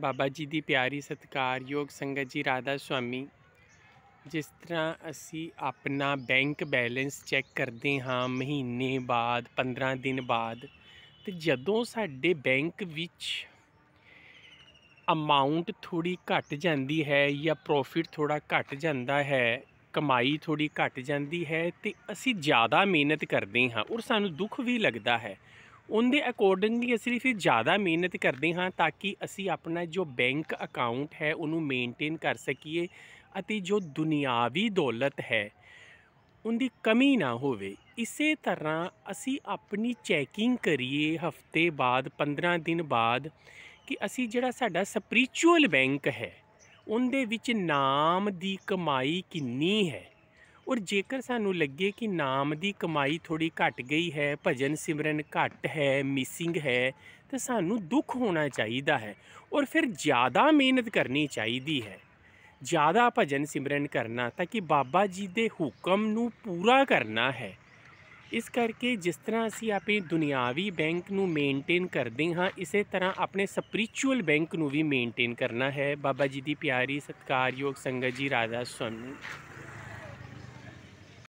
ਬਾਬਾ ਜੀ ਦੀ ਪਿਆਰੀ ਸਤਿਕਾਰਯੋਗ ਸੰਗਤ ਜੀ ਰਾਧਾ ਸੁਆਮੀ ਜਿਸ ਤਰ੍ਹਾਂ ਅਸੀਂ ਆਪਣਾ ਬੈਂਕ ਬੈਲੈਂਸ ਚੈੱਕ ਕਰਦੇ ਹਾਂ ਮਹੀਨੇ ਬਾਅਦ 15 ਦਿਨ ਬਾਅਦ ਤੇ ਜਦੋਂ ਸਾਡੇ ਬੈਂਕ ਵਿੱਚ ਅਮਾਉਂਟ ਥੋੜੀ ਘਟ ਜਾਂਦੀ ਹੈ ਜਾਂ ਪ੍ਰੋਫਿਟ ਥੋੜਾ ਘਟ ਜਾਂਦਾ ਹੈ ਕਮਾਈ ਥੋੜੀ ਘਟ ਜਾਂਦੀ ਹੈ ਤੇ ਅਸੀਂ ਜ਼ਿਆਦਾ ਮਿਹਨਤ ਕਰਦੇ ਹਾਂ ਔਰ ਸਾਨੂੰ ਦੁੱਖ ਵੀ ਲੱਗਦਾ ਹੈ ਉਹਦੇ ਅਕੋਰਡਿੰਗਲੀ ਅਸੀਂ ਫਿਰ ਜ਼ਿਆਦਾ ਮਿਹਨਤ ਕਰਦੇ ਹਾਂ ਤਾਂ ਕਿ ਅਸੀਂ ਆਪਣਾ ਜੋ ਬੈਂਕ ਅਕਾਊਂਟ ਹੈ ਉਹਨੂੰ ਮੇਨਟੇਨ ਕਰ ਸਕੀਏ ਅਤੇ ਜੋ ਦੁਨਿਆਵੀ ਦੌਲਤ ਹੈ ਉਹਦੀ ਕਮੀ ਨਾ ਹੋਵੇ ਇਸੇ ਤਰ੍ਹਾਂ ਅਸੀਂ ਆਪਣੀ ਚੈਕਿੰਗ ਕਰੀਏ ਹਫਤੇ ਬਾਅਦ 15 ਦਿਨ ਬਾਅਦ ਕਿ ਅਸੀਂ ਜਿਹੜਾ ਸਾਡਾ ਸਪਿਰਚੁਅਲ ਬੈਂਕ ਹੈ ਉਹਦੇ ਵਿੱਚ ਨਾਮ ਦੀ ਕਮਾਈ ਕਿੰਨੀ ਹੈ ਔਰ ਜੇਕਰ ਸਾਨੂੰ ਲੱਗੇ ਕਿ ਨਾਮ ਦੀ ਕਮਾਈ ਥੋੜੀ ਘਟ ਗਈ ਹੈ ਭਜਨ ਸਿਮਰਨ ਘਟ ਹੈ ਮਿਸਿੰਗ ਹੈ ਤਾਂ ਸਾਨੂੰ ਦੁੱਖ ਹੋਣਾ ਚਾਹੀਦਾ ਹੈ ਔਰ ਫਿਰ ਜ਼ਿਆਦਾ ਮਿਹਨਤ ਕਰਨੀ ਚਾਹੀਦੀ ਹੈ ਜ਼ਿਆਦਾ ਭਜਨ ਸਿਮਰਨ ਕਰਨਾ ਤਾਂ ਕਿ ਬਾਬਾ ਜੀ ਦੇ ਹੁਕਮ ਨੂੰ ਪੂਰਾ ਕਰਨਾ ਹੈ ਇਸ ਕਰਕੇ ਜਿਸ ਤਰ੍ਹਾਂ ਅਸੀਂ ਆਪਣੇ ਦੁਨਿਆਵੀ ਬੈਂਕ ਨੂੰ ਮੇਨਟੇਨ ਕਰਦੇ ਹਾਂ ਇਸੇ ਤਰ੍ਹਾਂ ਆਪਣੇ ਸਪਿਰਚੁਅਲ ਬੈਂਕ ਨੂੰ ਵੀ ਮੇਨਟੇਨ ਕਰਨਾ ਹੈ ਬਾਬਾ ਜੀ ਦੀ ਪਿਆਰੀ ਸਤਕਾਰਯੋਗ ਸੰਗਤ ਜੀ ਰਾਜਾ ਸੁਆਮੀ